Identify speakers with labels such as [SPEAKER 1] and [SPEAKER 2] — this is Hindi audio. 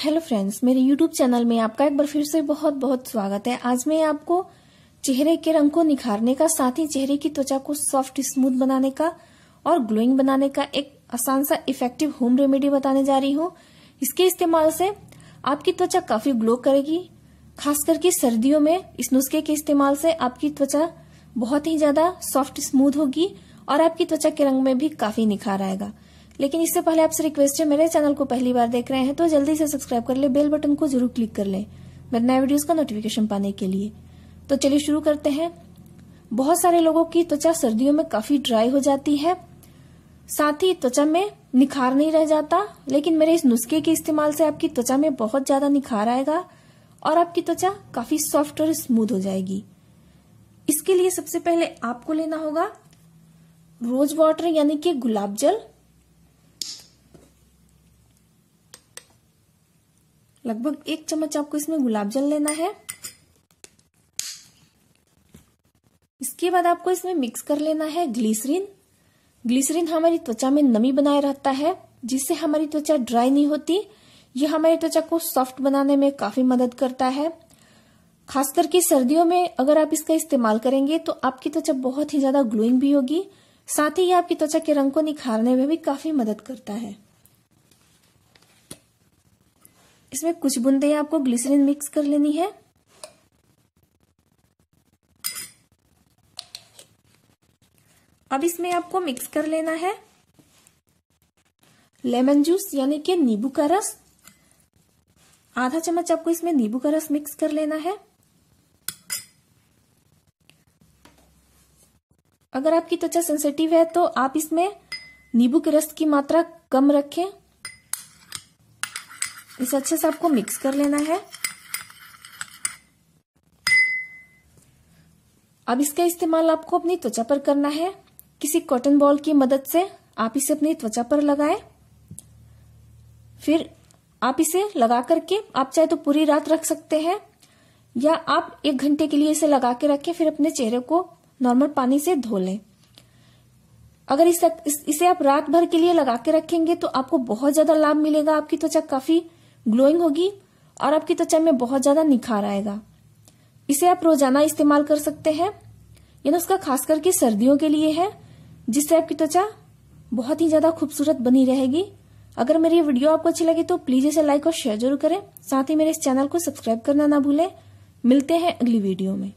[SPEAKER 1] हेलो फ्रेंड्स मेरे यूट्यूब चैनल में आपका एक बार फिर से बहुत बहुत स्वागत है आज मैं आपको चेहरे के रंग को निखारने का साथ ही चेहरे की त्वचा को सॉफ्ट स्मूथ बनाने का और ग्लोइंग बनाने का एक आसान सा इफेक्टिव होम रेमेडी बताने जा रही हूँ इसके इस्तेमाल से आपकी त्वचा काफी ग्लो करेगी खास करके सर्दियों में इस नुस्खे के इस्तेमाल से आपकी त्वचा बहुत ही ज्यादा सॉफ्ट स्मूथ होगी और आपकी त्वचा के रंग में भी काफी निखार आएगा लेकिन इससे पहले आपसे रिक्वेस्ट है मेरे चैनल को पहली बार देख रहे हैं तो जल्दी से सब्सक्राइब कर ले बेल बटन को जरूर क्लिक कर ले मेरे नए वीडियोज का नोटिफिकेशन पाने के लिए तो चलिए शुरू करते हैं बहुत सारे लोगों की त्वचा सर्दियों में काफी ड्राई हो जाती है साथ ही त्वचा में निखार नहीं रह जाता लेकिन मेरे इस नुस्खे के इस्तेमाल से आपकी त्वचा में बहुत ज्यादा निखार आएगा और आपकी त्वचा काफी सॉफ्ट और स्मूथ हो जाएगी इसके लिए सबसे पहले आपको लेना होगा रोज वाटर यानी कि गुलाब जल लगभग एक चम्मच आपको इसमें गुलाब जल लेना है इसके बाद आपको इसमें मिक्स कर लेना है ग्लिसरीन ग्लिसरीन हमारी त्वचा में नमी बनाए रहता है जिससे हमारी त्वचा ड्राई नहीं होती यह हमारी त्वचा को सॉफ्ट बनाने में काफी मदद करता है खास करके सर्दियों में अगर आप इसका इस्तेमाल करेंगे तो आपकी त्वचा बहुत ही ज्यादा ग्लोइंग भी होगी साथ ही ये आपकी त्वचा के रंग को निखारने में भी काफी मदद करता है इसमें कुछ बूंदे आपको ग्लिसरीन मिक्स कर लेनी है अब इसमें आपको मिक्स कर लेना है लेमन जूस यानी कि नींबू का रस आधा चम्मच आपको इसमें नींबू का रस मिक्स कर लेना है अगर आपकी त्वचा सेंसिटिव है तो आप इसमें नींबू के रस की मात्रा कम रखें इसे अच्छे से आपको मिक्स कर लेना है अब इसका इस्तेमाल आपको अपनी त्वचा पर करना है किसी कॉटन बॉल की मदद से आप इसे अपनी त्वचा पर लगाएं फिर आप इसे लगा करके आप चाहे तो पूरी रात रख सकते हैं या आप एक घंटे के लिए इसे लगा के रखें फिर अपने चेहरे को नॉर्मल पानी से धो लें अगर इसे आप रात भर के लिए लगा के रखेंगे तो आपको बहुत ज्यादा लाभ मिलेगा आपकी त्वचा काफी ग्लोइंग होगी और आपकी त्वचा में बहुत ज्यादा निखार आएगा इसे आप रोजाना इस्तेमाल कर सकते हैं यह नुस्खा खास करके सर्दियों के लिए है जिससे आपकी त्वचा बहुत ही ज्यादा खूबसूरत बनी रहेगी अगर मेरी वीडियो आपको अच्छी लगी तो प्लीज इसे लाइक और शेयर जरूर करें साथ ही मेरे इस चैनल को सब्सक्राइब करना ना भूलें मिलते हैं अगली वीडियो में